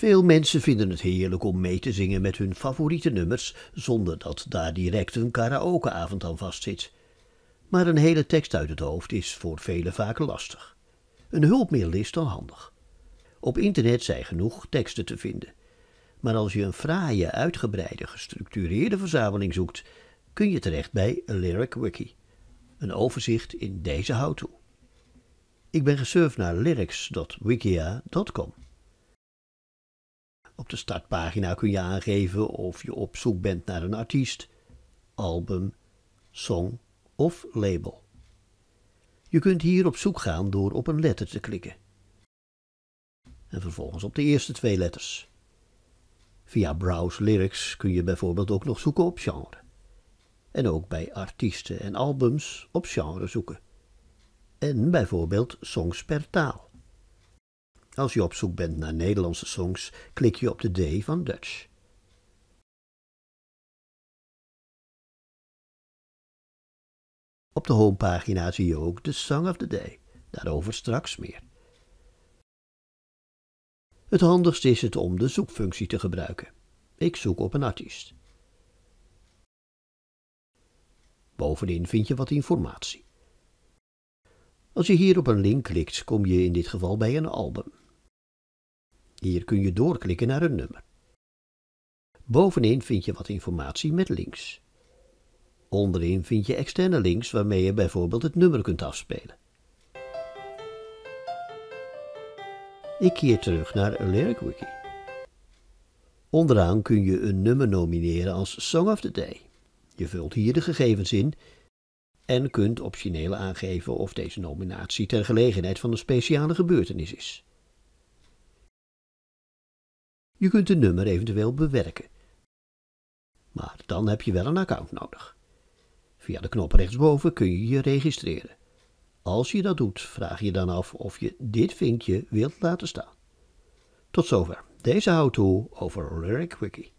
Veel mensen vinden het heerlijk om mee te zingen met hun favoriete nummers zonder dat daar direct een karaokeavond aan vastzit. Maar een hele tekst uit het hoofd is voor velen vaak lastig. Een hulpmiddel is dan handig. Op internet zijn genoeg teksten te vinden. Maar als je een fraaie, uitgebreide, gestructureerde verzameling zoekt, kun je terecht bij Lyric Wiki. Een overzicht in deze hou toe. Ik ben gesurfd naar lyrics.wikia.com. Op de startpagina kun je aangeven of je op zoek bent naar een artiest, album, song of label. Je kunt hier op zoek gaan door op een letter te klikken. En vervolgens op de eerste twee letters. Via Browse Lyrics kun je bijvoorbeeld ook nog zoeken op genre. En ook bij artiesten en albums op genre zoeken. En bijvoorbeeld songs per taal. Als je op zoek bent naar Nederlandse songs, klik je op de D van Dutch. Op de homepagina zie je ook de Song of the Day. Daarover straks meer. Het handigst is het om de zoekfunctie te gebruiken. Ik zoek op een artiest. Bovenin vind je wat informatie. Als je hier op een link klikt, kom je in dit geval bij een album. Hier kun je doorklikken naar een nummer. Bovenin vind je wat informatie met links. Onderin vind je externe links waarmee je bijvoorbeeld het nummer kunt afspelen. Ik keer terug naar LyricWiki. Onderaan kun je een nummer nomineren als Song of the Day. Je vult hier de gegevens in en kunt optioneel aangeven of deze nominatie ter gelegenheid van een speciale gebeurtenis is. Je kunt het nummer eventueel bewerken. Maar dan heb je wel een account nodig. Via de knop rechtsboven kun je je registreren. Als je dat doet, vraag je dan af of je dit vinkje wilt laten staan. Tot zover deze how-to over Lyric Wiki.